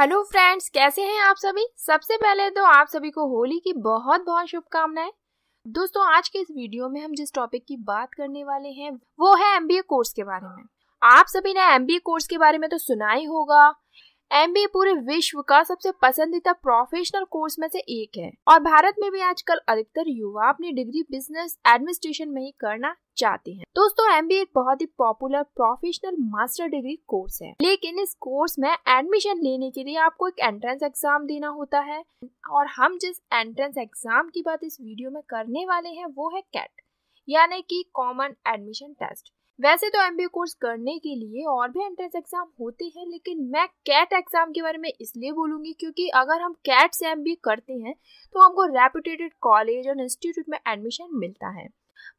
hello friends कैसे हैं आप सभी सबसे पहले तो आप सभी को होली की बहुत बहुत शुभकामनाएं दोस्तों आज के इस वीडियो में हम जिस टॉपिक की बात करने वाले हैं वो है एमबीए कोर्स के बारे में आप सभी ने एमबीए कोर्स के बारे में तो सुना ही होगा एम पूरे विश्व का सबसे पसंदीदा प्रोफेशनल कोर्स में से एक है और भारत में भी आजकल अधिकतर युवा अपनी डिग्री बिजनेस एडमिनिस्ट्रेशन में ही करना चाहते हैं दोस्तों एम एक बहुत ही popular professional master degree course है लेकिन इस कोर्स में एडमिशन लेने के लिए आपको एक एंट्रेंस एग्जाम देना होता है और हम जिस एंट्रेंस एग्जाम की बात इस वीडियो में करने वाले हैं वो है कैट यानी कि कॉमन एडमिशन टेस्ट वैसे तो एम कोर्स करने के लिए और भी एंट्रेंस एग्जाम होते हैं लेकिन मैं कैट एग्जाम के बारे में इसलिए बोलूंगी क्योंकि अगर हम कैट से एम करते हैं तो हमको रेपुटेटेड कॉलेज और इंस्टीट्यूट में एडमिशन मिलता है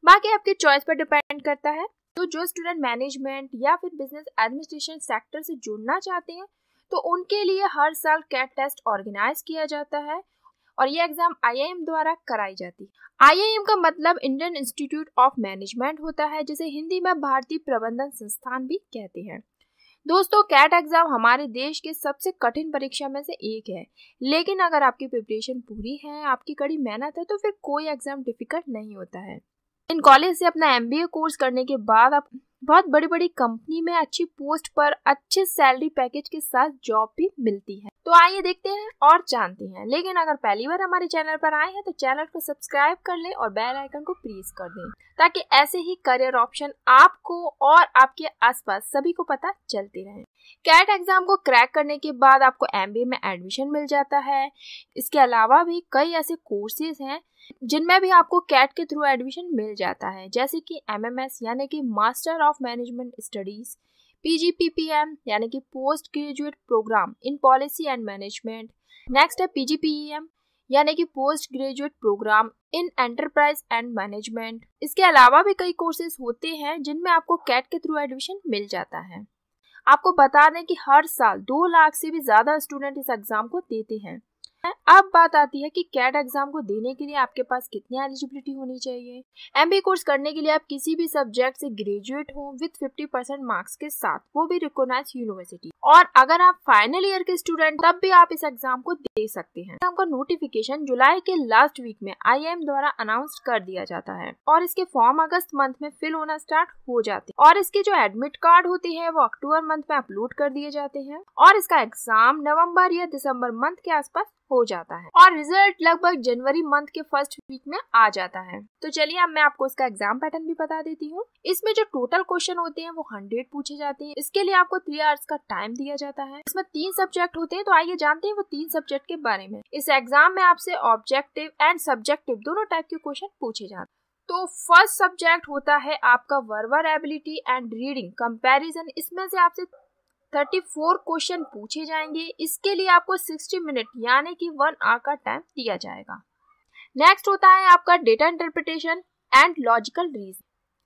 बाकी आपके चॉइस पर डिपेंड करता है तो जो स्टूडेंट मैनेजमेंट या फिर बिजनेस एडमिनिस्ट्रेशन सेक्टर से जुड़ना चाहते हैं तो उनके लिए हर साल कैट टेस्ट ऑर्गेनाइज किया जाता है और ये एग्जाम आई द्वारा कराई जाती है आई का मतलब इंडियन इंस्टीट्यूट ऑफ मैनेजमेंट होता है जिसे हिंदी में भारतीय प्रबंधन संस्थान भी कहते हैं दोस्तों कैट एग्जाम हमारे देश के सबसे कठिन परीक्षा में से एक है लेकिन अगर आपकी प्रिपरेशन पूरी है आपकी कड़ी मेहनत है तो फिर कोई एग्जाम डिफिकल्ट नहीं होता है इन कॉलेज से अपना एम कोर्स करने के बाद आप बहुत बड़ी बड़ी कंपनी में अच्छी पोस्ट पर अच्छे सैलरी पैकेज के साथ जॉब भी मिलती है तो आइए देखते हैं और जानते हैं लेकिन अगर पहली बार हमारे चैनल पर आए हैं तो चैनल को सब्सक्राइब कर लें और बेल आइकन को प्रेस कर दें ताकि ऐसे ही करियर ऑप्शन आपको और आपके आसपास सभी को पता चलते रहे कैट एग्जाम को क्रैक करने के बाद आपको एम में एडमिशन मिल जाता है इसके अलावा भी कई ऐसे कोर्सेज हैं जिनमें भी आपको कैट के थ्रू एडमिशन मिल जाता है जैसे कि एम यानी कि master of management studies PGPPM यानी कि post graduate programme in policy and management next है पीजीपीएम e यानी कि post graduate programme in enterprise and management इसके अलावा भी कई कोर्सेज होते हैं जिनमें आपको कैट के थ्रू एडमिशन मिल जाता है आपको बता दें कि हर साल दो लाख से भी ज्यादा स्टूडेंट इस एग्जाम को देते हैं अब बात आती है कि कैट एग्जाम को देने के लिए आपके पास कितनी एलिजिबिलिटी होनी चाहिए एम कोर्स करने के लिए आप किसी भी सब्जेक्ट से ग्रेजुएट हो विथ 50 परसेंट मार्क्स के साथ वो भी रिकॉग्नाइज यूनिवर्सिटी और अगर आप फाइनल ईयर के स्टूडेंट तब भी आप इस एग्जाम को दे सकते हैं एग्जाम का नोटिफिकेशन जुलाई के लास्ट वीक में आई द्वारा अनाउंस कर दिया जाता है और इसके फॉर्म अगस्त मंथ में फिल होना स्टार्ट हो जाते हैं और इसके जो एडमिट कार्ड होते हैं वो अक्टूबर मंथ में अपलोड कर दिए जाते हैं और इसका एग्जाम नवम्बर या दिसम्बर मंथ के आसपास हो जाता है और रिजल्ट लगभग जनवरी मंथ के फर्स्ट वीक में आ जाता है तो चलिए अब मैं आपको इसका एग्जाम पैटर्न भी बता देती हूँ इसमें जो टोटल क्वेश्चन होते हैं वो हंड्रेड पूछे जाते हैं इसके लिए आपको थ्री आवर्स का टाइम दिया जाता है इसमें तीन सब्जेक्ट होते हैं तो आइए जानते हैं वो तीन सब्जेक्ट के बारे में इस एग्जाम में आपसे ऑब्जेक्टिव एंड सब्जेक्टिव दोनों टाइप के क्वेश्चन पूछे जाते हैं तो फर्स्ट सब्जेक्ट होता है आपका वर्वर एबिलिटी एंड रीडिंग कंपैरिजन इसमें से आपसे थर्टी फोर क्वेश्चन पूछे जाएंगे इसके लिए आपको सिक्सटी मिनट यानी कि वन आवर का टाइम दिया जाएगा नेक्स्ट होता है आपका data interpretation and logical reason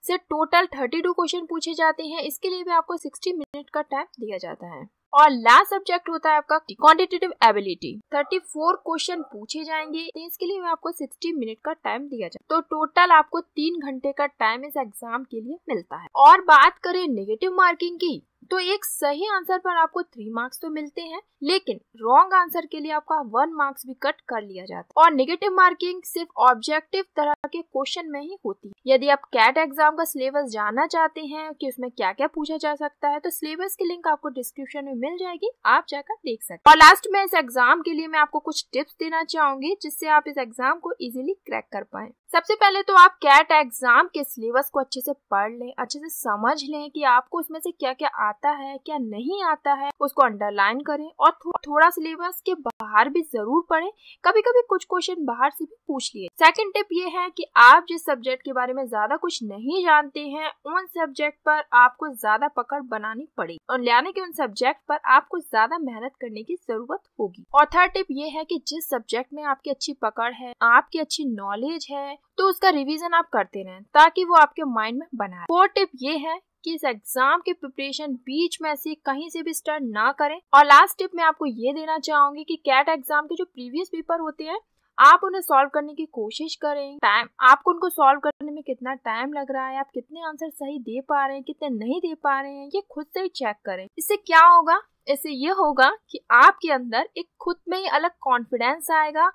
से टोटल थर्टी टू क्वेश्चन पूछे जाते हैं इसके लिए भी आपको सिक्सटी मिनट का टाइम दिया जाता है और लास्ट सब्जेक्ट होता है आपका quantitative ability thirty four question पूछे जाएंगे तो इसके लिए आपको सिक्सटी मिनट का टाइम दिया जाए तो टोटल आपको तीन घंटे का टाइम इस एग्जाम के लिए मिलता है और बात करें नेगेटिव मार्किंग की तो एक सही आंसर पर आपको थ्री मार्क्स तो मिलते हैं लेकिन रॉन्ग आंसर के लिए आपका वन मार्क्स भी कट कर लिया जाता है और नेगेटिव मार्किंग सिर्फ ऑब्जेक्टिव तरह के क्वेश्चन में ही होती है यदि आप कैट एग्जाम का सिलेबस जानना चाहते हैं कि उसमें क्या क्या पूछा जा सकता है तो सिलेबस की लिंक आपको डिस्क्रिप्शन में मिल जाएगी आप जाकर देख सकते और लास्ट में इस एग्जाम के लिए मैं आपको कुछ टिप्स देना चाहूंगी जिससे आप इस एग्जाम को इजिली क्रैक कर पाए सबसे पहले तो आप कैट एग्जाम के सिलेबस को अच्छे से पढ़ लें अच्छे से समझ लें कि आपको उसमें से क्या क्या आता है क्या नहीं आता है उसको अंडरलाइन करें और थो, थोड़ा सिलेबस के बाहर भी जरूर पढ़ें कभी कभी कुछ क्वेश्चन बाहर से भी पूछ लिए सेकंड टिप ये है कि आप जिस सब्जेक्ट के बारे में ज्यादा कुछ नहीं जानते हैं उन सब्जेक्ट पर आपको ज्यादा पकड़ बनानी पड़ेगी और लाने के उन सब्जेक्ट पर आपको ज्यादा मेहनत करने की जरूरत होगी और थर्ड टिप ये है कि जिस सब्जेक्ट में आपकी अच्छी पकड़ है आपकी अच्छी नॉलेज है तो उसका रिवीजन आप करते रहें ताकि वो आपके माइंड में बना फोर टिप ये है कि इस एग्जाम के प्रिपरेशन बीच में से कहीं से भी स्टार्ट ना करें और लास्ट टिप मैं आपको ये देना चाहूंगी कि कैट एग्जाम के जो प्रीवियस पेपर होते हैं आप उन्हें सॉल्व करने की कोशिश करें टाइम आपको उनको सॉल्व करने में कितना टाइम लग रहा है आप कितने आंसर सही दे पा रहे हैं कितने नहीं दे पा रहे हैं ये खुद से ही चेक करें इससे क्या होगा इससे ये होगा कि आपके अंदर एक खुद में ही अलग कॉन्फिडेंस आएगा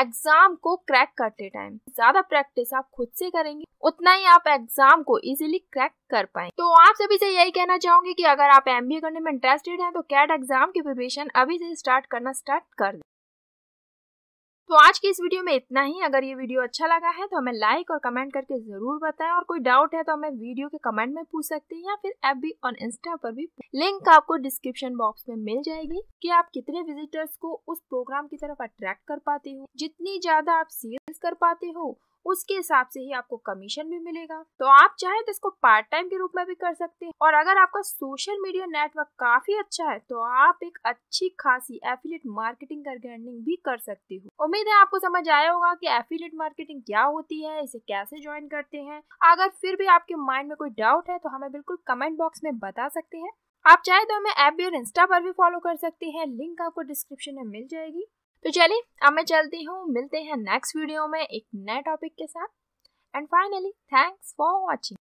एग्जाम को क्रैक करते टाइम ज्यादा प्रैक्टिस आप खुद से करेंगे उतना ही आप एग्जाम को इजीली क्रैक कर पाए तो आप सभी से यही कहना चाहूंगी कि अगर आप एमबीए करने में इंटरेस्टेड हैं तो कैट एग्जाम की प्रिपरेशन अभी से स्टार्ट करना स्टार्ट कर दें तो आज के इस वीडियो में इतना ही अगर ये वीडियो अच्छा लगा है तो हमें लाइक और कमेंट करके जरूर बताएं और कोई डाउट है तो हमें वीडियो के कमेंट में पूछ सकते हैं या फिर एप भी और इंस्टा पर भी लिंक आपको डिस्क्रिप्शन बॉक्स में मिल जाएगी कि आप कितने विजिटर्स को उस प्रोग्राम की तरफ अट्रैक्ट कर पाते हो जितनी ज्यादा आप सेल्स कर पाते हो उसके हिसाब से ही आपको कमीशन भी मिलेगा तो आप चाहे तो इसको पार्ट टाइम के रूप में भी कर सकते हैं और अगर आपका सोशल मीडिया नेटवर्क काफी अच्छा है तो आप एक अच्छी खासी एफिलेट मार्केटिंग करके अर्निंग भी कर सकते हो उम्मीद है आपको समझ आया होगा कि एफिलेट मार्केटिंग क्या होती है इसे कैसे ज्वाइन करते हैं अगर फिर भी आपके माइंड में कोई डाउट है तो हमें बिल्कुल कमेंट बॉक्स में बता सकते हैं आप चाहे तो हमें ऐप और इंस्टा पर भी फॉलो कर सकते हैं लिंक आपको डिस्क्रिप्शन में मिल जाएगी तो चलिए अब मैं चलती हूँ मिलते हैं नेक्स्ट वीडियो में एक नए टॉपिक के साथ and finally thanks for watching